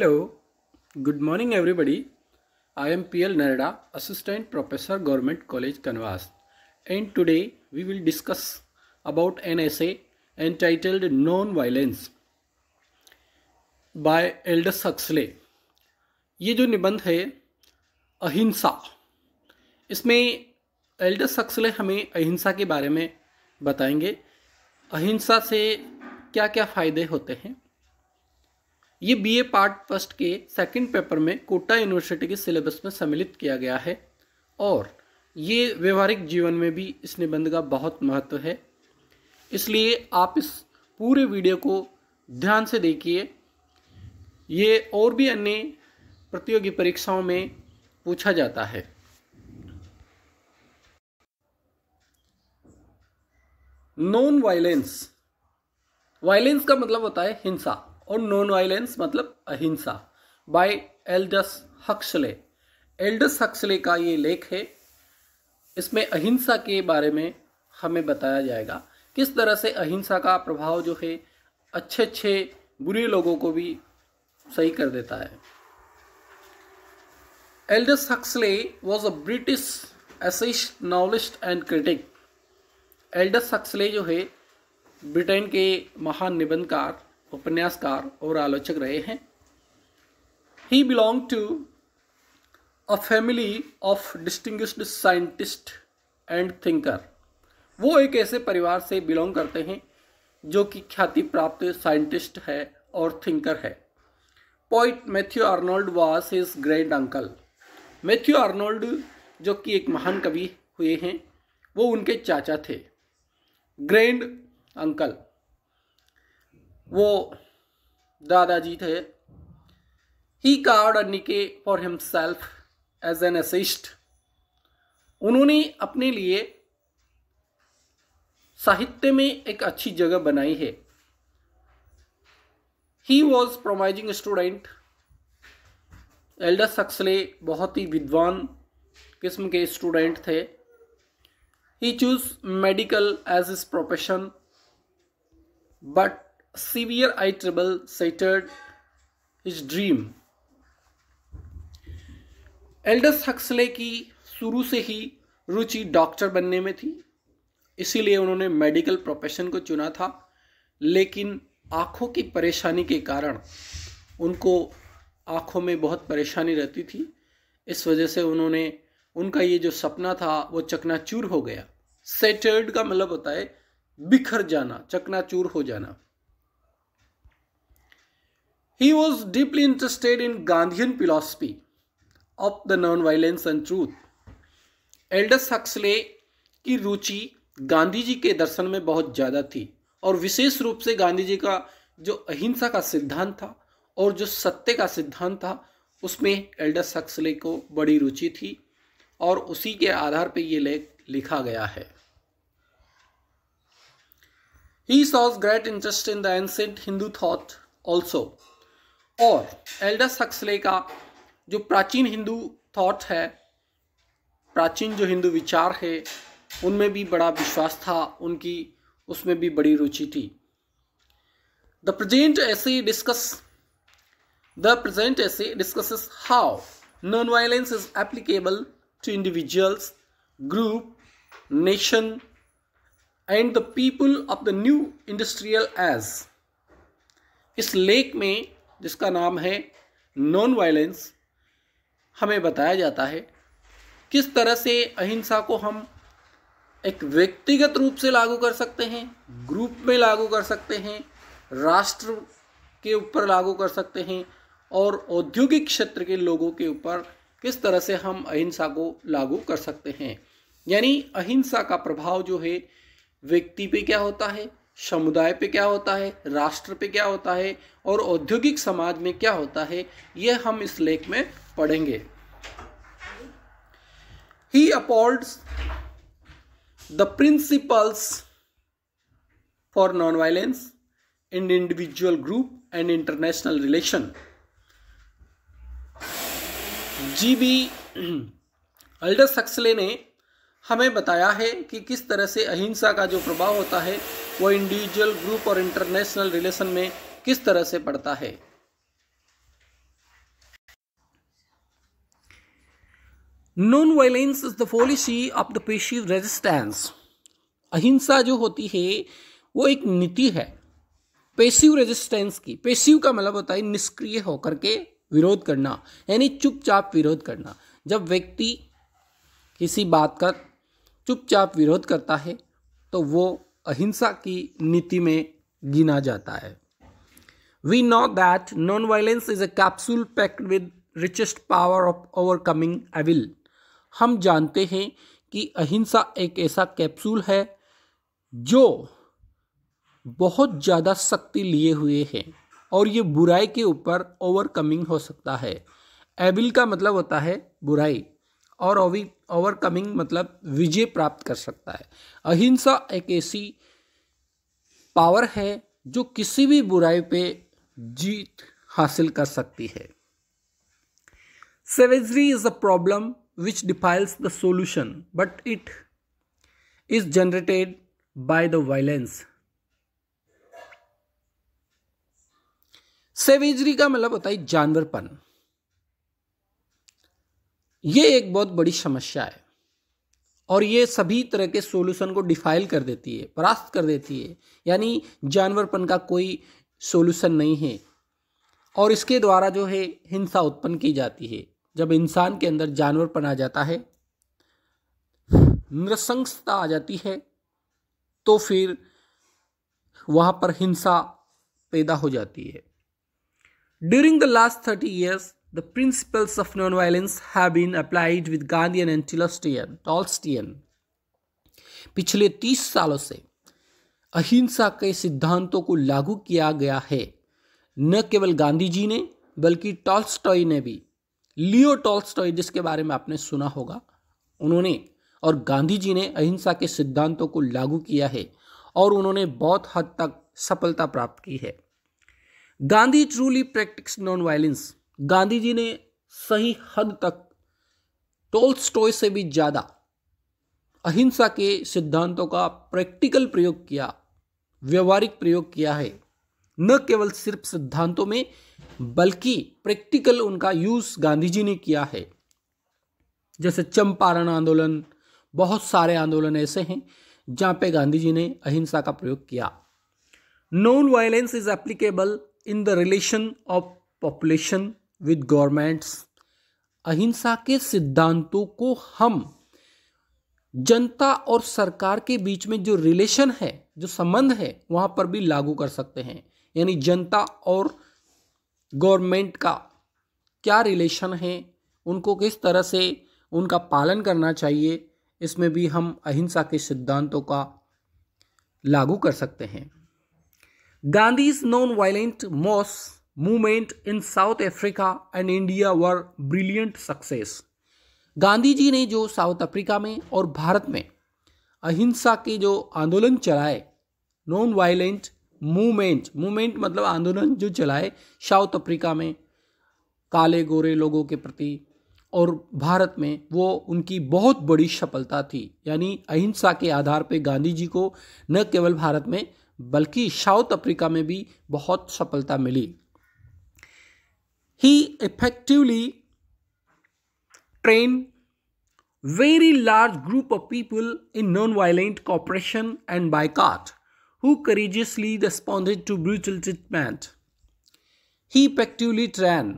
Hello, good morning everybody. I am PL Narada, Assistant Professor Government College Canvas. And today we will discuss about an essay entitled Non-Violence by Aldous Huxley. ये जो निबंध है अहिंसा इसमें Aldous Huxley हमें अहिंसा के बारे में बताएंगे अहिंसा से क्या क्या फ़ायदे होते हैं ये बीए पार्ट फर्स्ट के सेकंड पेपर में कोटा यूनिवर्सिटी के सिलेबस में सम्मिलित किया गया है और ये व्यवहारिक जीवन में भी इस निबंध का बहुत महत्व है इसलिए आप इस पूरे वीडियो को ध्यान से देखिए ये और भी अन्य प्रतियोगी परीक्षाओं में पूछा जाता है नॉन वायलेंस वायलेंस का मतलब होता है हिंसा और नॉन वायलेंस मतलब अहिंसा by Aldous Huxley Aldous Huxley का ये लेख है इसमें अहिंसा के बारे में हमें बताया जाएगा किस तरह से अहिंसा का प्रभाव जो है अच्छे अच्छे बुरे लोगों को भी सही कर देता है Aldous Huxley was a British essayist novelist and critic Aldous Huxley जो है ब्रिटेन के महान निबंधकार उपन्यासकार और आलोचक रहे हैं he belong to a family of distinguished scientist and thinker वो एक ऐसे परिवार से बिलोंग करते हैं जो कि ख्याति प्राप्त साइंटिस्ट है और थिंकर है point Matthew Arnold was his grand uncle Matthew Arnold जो कि एक महान कवि हुए हैं वो उनके चाचा थे ग्रैंड अंकल वो दादाजी थे ही carved a niche for himself as an essayist उन्होंने अपने लिए साहित्य में एक अच्छी जगह बनाई है he was promising student Aldous Huxley बहुत ही विद्वान किस्म के स्टूडेंट थे he choose medical as his profession but severe eye trouble shattered his dream. Aldous Huxley की शुरू से ही रुचि डॉक्टर बनने में थी इसीलिए उन्होंने मेडिकल प्रोफेशन को चुना था लेकिन आँखों की परेशानी के कारण उनको आँखों में बहुत परेशानी रहती थी इस वजह से उन्होंने उनका ये जो सपना था वो चकनाचूर हो गया सेटर्ड का मतलब होता है बिखर जाना चकनाचूर हो जाना He was deeply interested in Gandhian philosophy of the nonviolence and truth. Aldous Huxley की रुचि गांधी जी के दर्शन में बहुत ज़्यादा थी और विशेष रूप से गांधी जी का जो अहिंसा का सिद्धांत था और जो सत्य का सिद्धांत था उसमें एल्डस हक्सले को बड़ी रुचि थी और उसी के आधार पर यह लेख लिखा गया है he shows great interest in the ancient Hindu thought also और एल्डस हक्सले का जो प्राचीन हिंदू थॉट है प्राचीन जो हिंदू विचार है उनमें भी बड़ा विश्वास था उनकी उसमें भी बड़ी रुचि थी the present essay discuss the present essay discuss how non violence is applicable to individuals group nation and the people of the new industrial age इस लेख में जिसका नाम है नॉन वायलेंस हमें बताया जाता है किस तरह से अहिंसा को हम एक व्यक्तिगत रूप से लागू कर सकते हैं ग्रुप में लागू कर सकते हैं राष्ट्र के ऊपर लागू कर सकते हैं और औद्योगिक क्षेत्र के लोगों के ऊपर किस तरह से हम अहिंसा को लागू कर सकते हैं यानी अहिंसा का प्रभाव जो है व्यक्ति पे क्या होता है समुदाय पे क्या होता है राष्ट्र पे क्या होता है और औद्योगिक समाज में क्या होता है यह हम इस लेख में पढ़ेंगे he upholds the principles for non violence in individual group and international relation जी बी अल्डर सक्सले ने हमें बताया है कि किस तरह से अहिंसा का जो प्रभाव होता है वो इंडिविजुअल ग्रुप और इंटरनेशनल रिलेशन में किस तरह से पड़ता है non violence is the policy of the passive resistance अहिंसा जो होती है वो एक नीति है पेशिव रेजिस्टेंस की पेशिव का मतलब होता है निष्क्रिय होकर के विरोध करना यानी चुपचाप विरोध करना जब व्यक्ति किसी बात का चुपचाप विरोध करता है तो वो अहिंसा की नीति में गिना जाता है we know that non violence is a capsule packed with richest power of overcoming evil हम जानते हैं कि अहिंसा एक ऐसा कैप्सूल है जो बहुत ज़्यादा शक्ति लिए हुए हैं और ये बुराई के ऊपर ओवरकमिंग हो सकता है एविल का मतलब होता है बुराई और ओवी ओवरकमिंग मतलब विजय प्राप्त कर सकता है अहिंसा एक ऐसी पावर है जो किसी भी बुराई पे जीत हासिल कर सकती है savagery is a problem which defiles the solution but it is generated by the violence savagery का मतलब होता है जानवरपन ये एक बहुत बड़ी समस्या है और ये सभी तरह के सोल्यूशन को डिफाइल कर देती है परास्त कर देती है यानी जानवरपन का कोई सोल्यूशन नहीं है और इसके द्वारा जो है हिंसा उत्पन्न की जाती है जब इंसान के अंदर जानवरपन आ जाता है नृशंसता आ जाती है तो फिर वहाँ पर हिंसा पैदा हो जाती है during the last thirty years The principles of nonviolence have been applied with Gandhian and Tolstoyan Tolstoyan पिछले तीस सालों से अहिंसा के सिद्धांतों को लागू किया गया है न केवल गांधी जी ने बल्कि टॉल्स्टॉय ने भी लियो टॉल्स्टॉय जिसके बारे में आपने सुना होगा उन्होंने और गांधी जी ने अहिंसा के सिद्धांतों को लागू किया है और उन्होंने बहुत हद तक सफलता प्राप्त की है Gandhi truly practice non violence Gandhi ji ने सही हद तक टोल स्टोय से भी ज़्यादा अहिंसा के सिद्धांतों का प्रैक्टिकल प्रयोग किया व्यवहारिक प्रयोग किया है न केवल सिर्फ सिद्धांतों में बल्कि प्रैक्टिकल उनका यूज गांधी जी ने किया है जैसे चंपारण आंदोलन बहुत सारे आंदोलन ऐसे हैं जहाँ पे गांधी जी ने अहिंसा का प्रयोग किया non violence is applicable in the relation of population with governments अहिंसा के सिद्धांतों को हम जनता और सरकार के बीच में जो रिलेशन है जो संबंध है वहाँ पर भी लागू कर सकते हैं यानी जनता और गवर्नमेंट का क्या रिलेशन है उनको किस तरह से उनका पालन करना चाहिए इसमें भी हम अहिंसा के सिद्धांतों का लागू कर सकते हैं Gandhi his non violent mass movement in South Africa and India were brilliant success Gandhi ji ने जो साउथ अफ्रीका में और भारत में अहिंसा के जो आंदोलन चलाए नॉन वायलेंट मूवमेंट मूवमेंट मतलब आंदोलन जो चलाए साउथ अफ्रीका में काले गोरे लोगों के प्रति और भारत में वो उनकी बहुत बड़ी सफलता थी यानी अहिंसा के आधार पे गांधी जी को न केवल भारत में बल्कि साउथ अफ्रीका में भी बहुत सफलता मिली he effectively trained very large group of people in non-violent cooperation and boycott who courageously responded to brutal treatment. He effectively train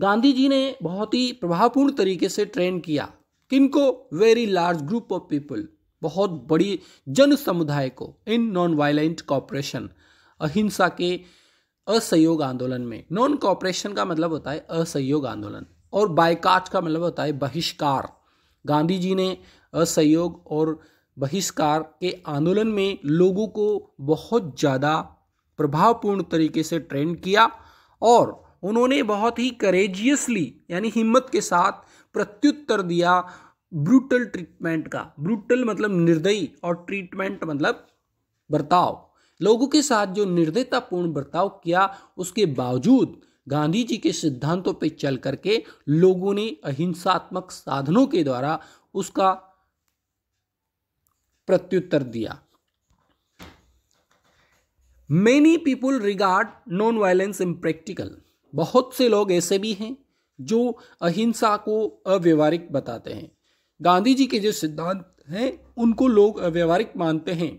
Gandhi ji ने बहुत ही प्रभावपूर्ण तरीके से ट्रेन किया किनको very large group of people बहुत बड़ी जन समुदाय को इन नॉन वायलेंट कॉपरेशन अहिंसा के असहयोग आंदोलन में नॉन कॉपरेशन का मतलब होता है असहयोग आंदोलन और बायकाट का मतलब होता है बहिष्कार गांधी जी ने असहयोग और बहिष्कार के आंदोलन में लोगों को बहुत ज़्यादा प्रभावपूर्ण तरीके से ट्रेंड किया और उन्होंने बहुत ही करेजियसली यानी हिम्मत के साथ प्रत्युत्तर दिया ब्रूटल ट्रीटमेंट का ब्रूटल मतलब निर्दयी और ट्रीटमेंट मतलब बर्ताव लोगों के साथ जो निर्दयतापूर्ण बर्ताव किया उसके बावजूद गांधी जी के सिद्धांतों पर चल करके लोगों ने अहिंसात्मक साधनों के द्वारा उसका प्रत्युत्तर दिया many people regard non violence impractical बहुत से लोग ऐसे भी हैं जो अहिंसा को अव्यवहारिक बताते हैं गांधी जी के जो सिद्धांत हैं उनको लोग अव्यवहारिक मानते हैं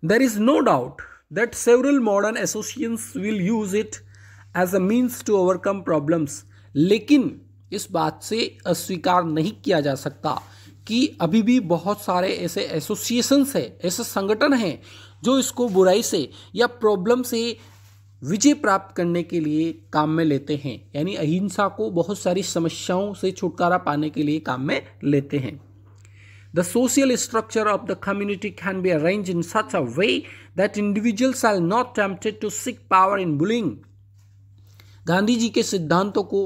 There is no doubt that several modern associations will use it as a means to overcome problems. लेकिन इस बात से अस्वीकार नहीं किया जा सकता कि अभी भी बहुत सारे ऐसे एसोसिएशंस हैं ऐसे संगठन हैं जो इसको बुराई से या प्रॉब्लम से विजय प्राप्त करने के लिए काम में लेते हैं यानी अहिंसा को बहुत सारी समस्याओं से छुटकारा पाने के लिए काम में लेते हैं The social structure of the community can be arranged in such a way that individuals are not tempted to seek power in bullying. Gandhi जी के सिद्धांतों को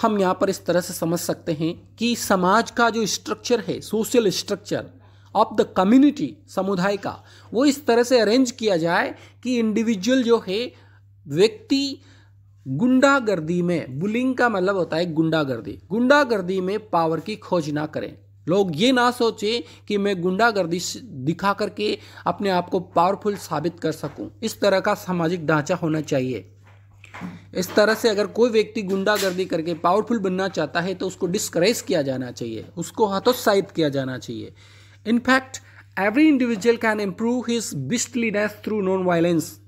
हम यहाँ पर इस तरह से समझ सकते हैं कि समाज का जो स्ट्रक्चर है social structure of the community समुदाय का वो इस तरह से अरेंज किया जाए कि इंडिविजुअल जो है व्यक्ति गुंडागर्दी में बुलिंग का मतलब होता है गुंडागर्दी गुंडागर्दी में पावर की खोज ना करें लोग ये ना सोचे कि मैं गुंडागर्दी दिखा करके अपने आप को पावरफुल साबित कर सकूं इस तरह का सामाजिक ढांचा होना चाहिए इस तरह से अगर कोई व्यक्ति गुंडागर्दी करके पावरफुल बनना चाहता है तो उसको डिस्करेज किया जाना चाहिए उसको हतोत्साहित किया जाना चाहिए in fact every individual can improve his beastliness through non violence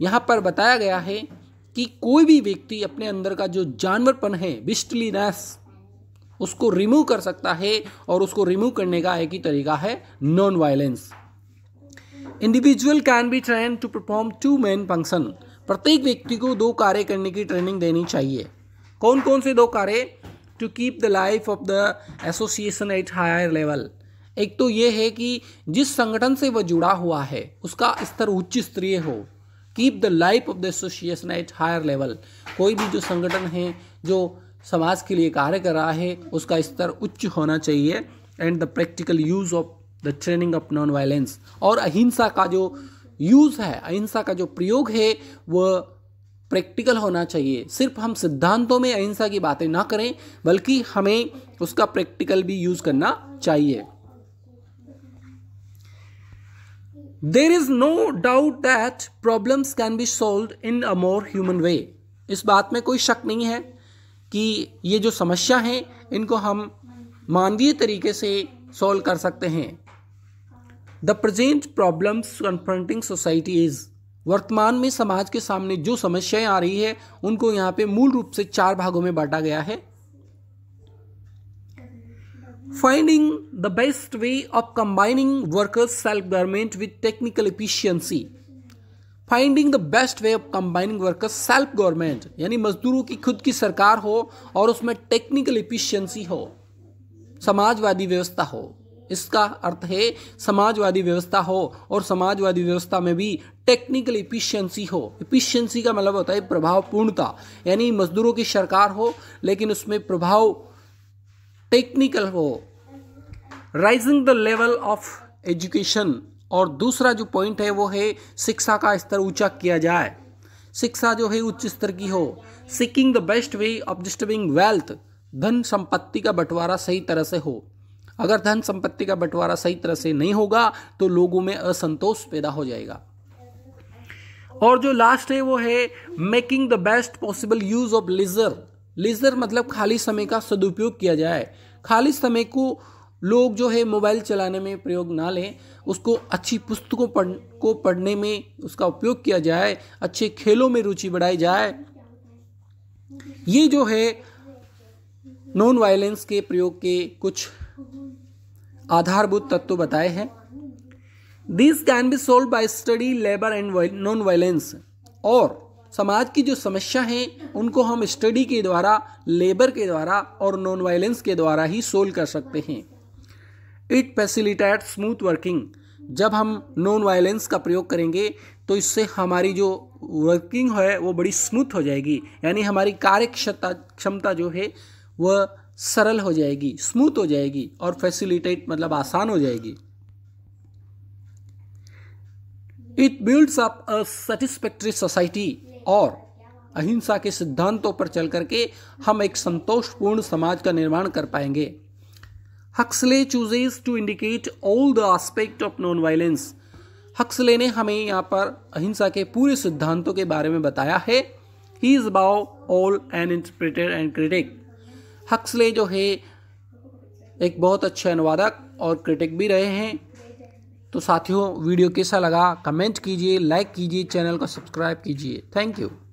यहाँ पर बताया गया है कि कोई भी व्यक्ति अपने अंदर का जो जानवरपन है बिस्टलीनेस उसको रिमूव कर सकता है और उसको रिमूव करने का एक ही तरीका है non violence individual can be train to perform two main function प्रत्येक व्यक्ति को दो कार्य करने की ट्रेनिंग देनी चाहिए कौन कौन से दो कार्य to keep the life of the association at higher level एक तो ये है कि जिस संगठन से वह जुड़ा हुआ है उसका स्तर उच्च स्तरीय हो keep the life of the association at higher level कोई भी जो संगठन है जो समाज के लिए कार्य कर रहा है उसका स्तर उच्च होना चाहिए and the practical use of the training of non violence और अहिंसा का जो यूज़ है अहिंसा का जो प्रयोग है वह प्रैक्टिकल होना चाहिए सिर्फ हम सिद्धांतों में अहिंसा की बातें ना करें बल्कि हमें उसका प्रैक्टिकल भी यूज़ करना चाहिए there is no doubt that problems can be solve in a more human way इस बात में कोई शक नहीं है कि ये जो समस्या है इनको हम मानवीय तरीके से सॉल्व कर सकते हैं the present problems confronting society is वर्तमान में समाज के सामने जो समस्याएं आ रही है उनको यहाँ पे मूल रूप से चार भागों में बांटा गया है finding the best way of combining workers self government with technical efficiency finding the best way of combining workers self government यानी मजदूरों की खुद की सरकार हो और उसमें टेक्निकल इफिशियंसी हो समाजवादी व्यवस्था हो इसका अर्थ है समाजवादी व्यवस्था हो और समाजवादी व्यवस्था में भी टेक्निकल इफिशियंसी हो इफिशियंसी का मतलब होता है प्रभावपूर्णता यानी मजदूरों की सरकार हो लेकिन उसमें प्रभाव टेक्निकल हो raising the level of education और दूसरा जो पॉइंट है वो है शिक्षा का स्तर ऊंचा किया जाए शिक्षा जो है उच्च स्तर की हो seeking the best way of distributing wealth धन संपत्ति का बंटवारा सही तरह से हो अगर धन संपत्ति का बंटवारा सही तरह से नहीं होगा तो लोगों में असंतोष पैदा हो जाएगा और जो लास्ट है वो है making the best possible use of leisure leisure मतलब खाली समय का सदुपयोग किया जाए खाली समय को लोग जो है मोबाइल चलाने में प्रयोग ना लें उसको अच्छी पुस्तकों पढ़ को पढ़ने में उसका उपयोग किया जाए अच्छे खेलों में रुचि बढ़ाई जाए ये जो है नॉन वायलेंस के प्रयोग के कुछ आधारभूत तत्व बताए हैं this can be solve by study labour and non violence और समाज की जो समस्या हैं उनको हम स्टडी के द्वारा लेबर के द्वारा और नॉन वायलेंस के द्वारा ही सोल्व कर सकते हैं इट फैसिलिटेट स्मूथ वर्किंग जब हम नॉन वायलेंस का प्रयोग करेंगे तो इससे हमारी जो वर्किंग है वो बड़ी स्मूथ हो जाएगी यानी हमारी कार्य क्षमता क्षमता जो है वह सरल हो जाएगी स्मूथ हो जाएगी और फैसिलिटेट मतलब आसान हो जाएगी it builds up a satisfactory society और अहिंसा के सिद्धांतों पर चल करके हम एक संतोषपूर्ण समाज का निर्माण कर पाएंगे Huxley chooses to indicate all the aspect of non violence Huxley ने हमें यहाँ पर अहिंसा के पूरे सिद्धांतों के बारे में बताया है he is about all an interpreter and critic Huxley जो है एक बहुत अच्छे अनुवादक और क्रिटिक भी रहे हैं तो साथियों वीडियो कैसा लगा कमेंट कीजिए लाइक कीजिए चैनल को सब्सक्राइब कीजिए थैंक यू